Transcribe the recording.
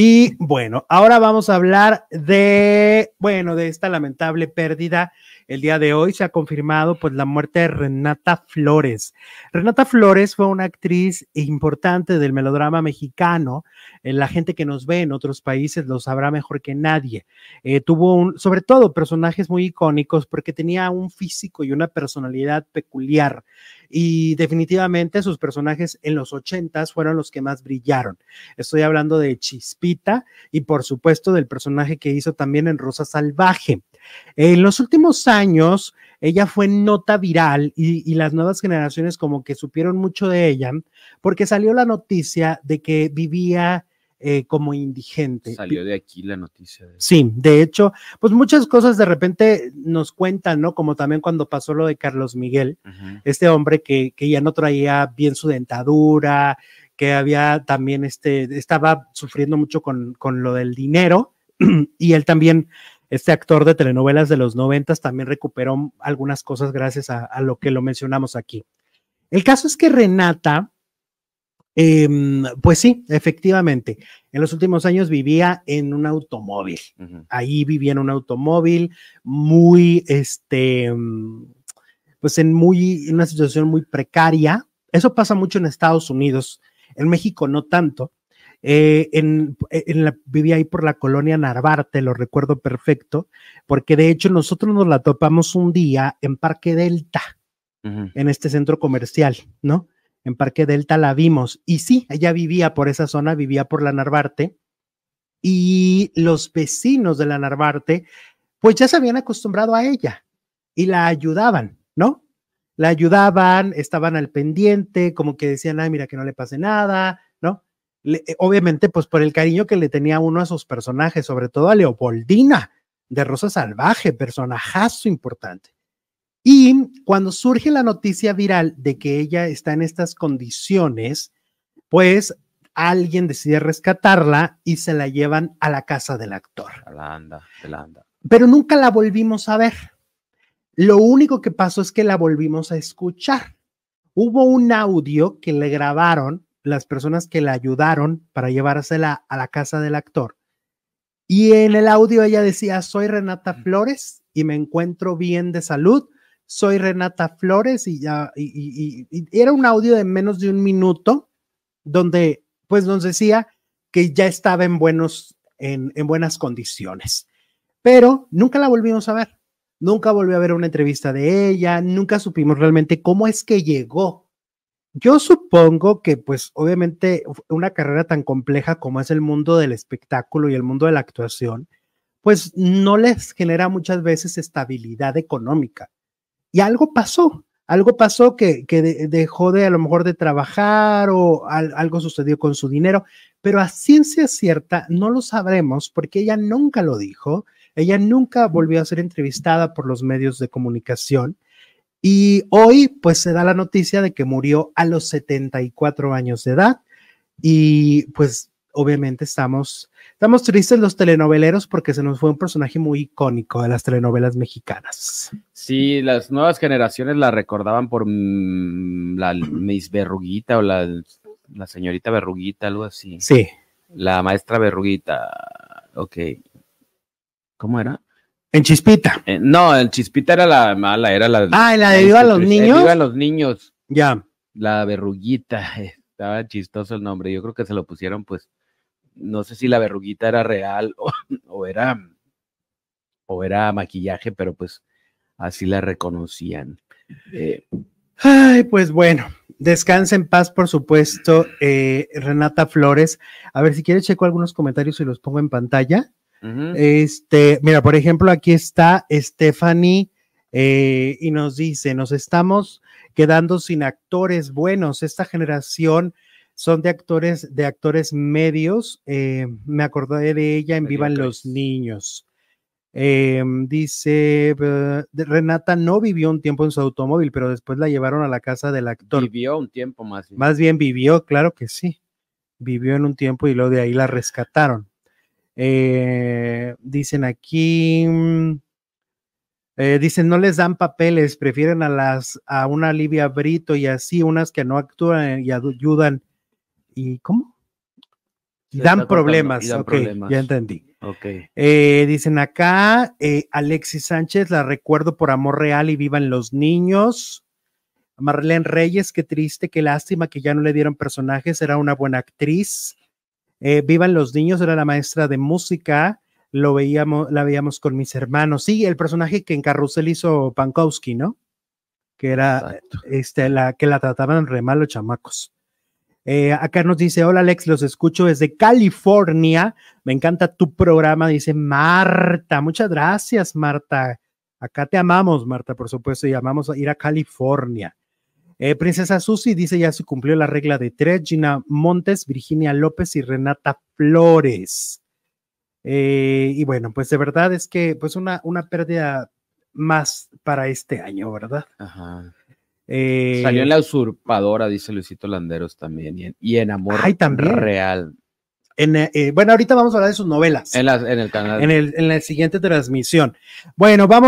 Y bueno, ahora vamos a hablar de, bueno, de esta lamentable pérdida. El día de hoy se ha confirmado pues la muerte de Renata Flores. Renata Flores fue una actriz importante del melodrama mexicano. Eh, la gente que nos ve en otros países lo sabrá mejor que nadie. Eh, tuvo un, sobre todo personajes muy icónicos porque tenía un físico y una personalidad peculiar y definitivamente sus personajes en los ochentas fueron los que más brillaron. Estoy hablando de Chispita y por supuesto del personaje que hizo también en Rosa Salvaje. En los últimos años, ella fue nota viral y, las nuevas generaciones como que supieron mucho de ella porque salió la noticia de que vivía eh, como indigente. Salió de aquí la noticia. Sí, de hecho, pues muchas cosas de repente nos cuentan, ¿no? Como también cuando pasó lo de Carlos Miguel, este hombre que, ya no traía bien su dentadura, que había también, este, estaba sufriendo mucho con, con lo del dinero y él también este actor de telenovelas de los noventas también recuperó algunas cosas gracias a, lo que lo mencionamos aquí. El caso es que Renata Em, pues sí, efectivamente. En los últimos años vivía en un automóvil. Ahí vivía en un automóvil muy, este, em, pues en muy, una situación muy precaria. Eso pasa mucho en Estados Unidos. En México no tanto. Eh, en, la, vivía ahí por la colonia Narvarte, lo recuerdo perfecto, porque de hecho nosotros nos la topamos un día en Parque Delta, en este centro comercial, ¿no? en Parque Delta la vimos. Y sí, ella vivía por esa zona, vivía por la Narvarte. Y los vecinos de la Narvarte, pues ya se habían acostumbrado a ella y la ayudaban, ¿no? La ayudaban, estaban al pendiente, como que decían, ay, mira que no le pase nada, ¿no? Eh, obviamente, pues por el cariño que le tenía uno a sus personajes, sobre todo a Leopoldina de Rosa Salvaje, personajazo importante. Y cuando surge la noticia viral de que ella está en estas condiciones, pues alguien decide rescatarla y se la llevan a la casa del actor. Pero nunca la volvimos a ver. Lo único que pasó es que la volvimos a escuchar. Hubo un audio que le grabaron las personas que la ayudaron para llevársela a la casa del actor. Y en el audio ella decía, soy Renata Flores y me encuentro bien de salud soy Renata Flores y ya, y, era un audio de menos de un minuto donde pues nos decía que ya estaba en buenos, en, en buenas condiciones, pero nunca la volvimos a ver, nunca volví a ver una entrevista de ella, nunca supimos realmente cómo es que llegó. Yo supongo que pues obviamente una carrera tan compleja como es el mundo del espectáculo y el mundo de la actuación, pues no les genera muchas veces estabilidad económica y algo pasó, algo pasó que, dejó de a lo mejor de trabajar o algo sucedió con su dinero, pero a ciencia cierta no lo sabremos porque ella nunca lo dijo, ella nunca volvió a ser entrevistada por los medios de comunicación y hoy pues se da la noticia de que murió a los 74 años de edad y pues obviamente estamos, estamos tristes los telenoveleros porque se nos fue un personaje muy icónico de las telenovelas mexicanas. Sí, las nuevas generaciones la recordaban por mm, la Miss Verruguita o la, señorita Verruguita, algo así. Sí. La maestra Verruguita. Ok. ¿Cómo era? En Chispita. Eh, no, en Chispita era la mala, era la. Ah, la de Viva a los Niños. Viva a los Niños. Ya. La Verruguita. Estaba chistoso el nombre. Yo creo que se lo pusieron, pues, no sé si la verruguita era real o, era, o era maquillaje, pero pues así la reconocían. Eh. Ay, pues bueno, descansa en paz, por supuesto, eh, Renata Flores. A ver, si quieres, checo algunos comentarios y los pongo en pantalla. Este, mira, por ejemplo, aquí está Stephanie eh, y nos dice: Nos estamos quedando sin actores buenos. Esta generación son de actores, de actores medios. Eh, me acordé de ella en Vivan los Niños. Eh, dice, eh, Renata no vivió un tiempo en su automóvil, pero después la llevaron a la casa del actor. Vivió un tiempo más. Más bien vivió, claro que sí. Vivió en un tiempo y luego de ahí la rescataron. dicen aquí, mm, dicen no les dan papeles, prefieren a las a una Livia Brito y así unas que no actúan y ayudan y ¿cómo? dan problemas. Ya entendí. Eh, dicen acá, eh, Alexis Sánchez, la recuerdo por amor real y vivan los niños. Marlene Reyes, qué triste, qué lástima que ya no le dieron personajes, era una buena actriz. Eh, vivan los niños, era la maestra de música, lo veíamos, la veíamos con mis hermanos. Sí, el personaje que en Carrusel hizo Pankowski, ¿no? Que era este, la que la trataban re mal los chamacos. Eh, acá nos dice, hola Alex, los escucho desde California. Me encanta tu programa, dice Marta. Muchas gracias, Marta. Acá te amamos, Marta, por supuesto, y amamos a ir a California. Eh, Princesa Susi dice, ya se cumplió la regla de tres. Gina Montes, Virginia López y Renata Flores. Eh, y bueno, pues de verdad es que pues una, una pérdida más para este año, ¿verdad? Ajá. Eh, Salió en La Usurpadora, dice Luisito Landeros también, y en, Amor Real. En, eh, bueno, ahorita vamos a hablar de sus novelas. En, el canal. En, el, en, la siguiente transmisión. Bueno, vamos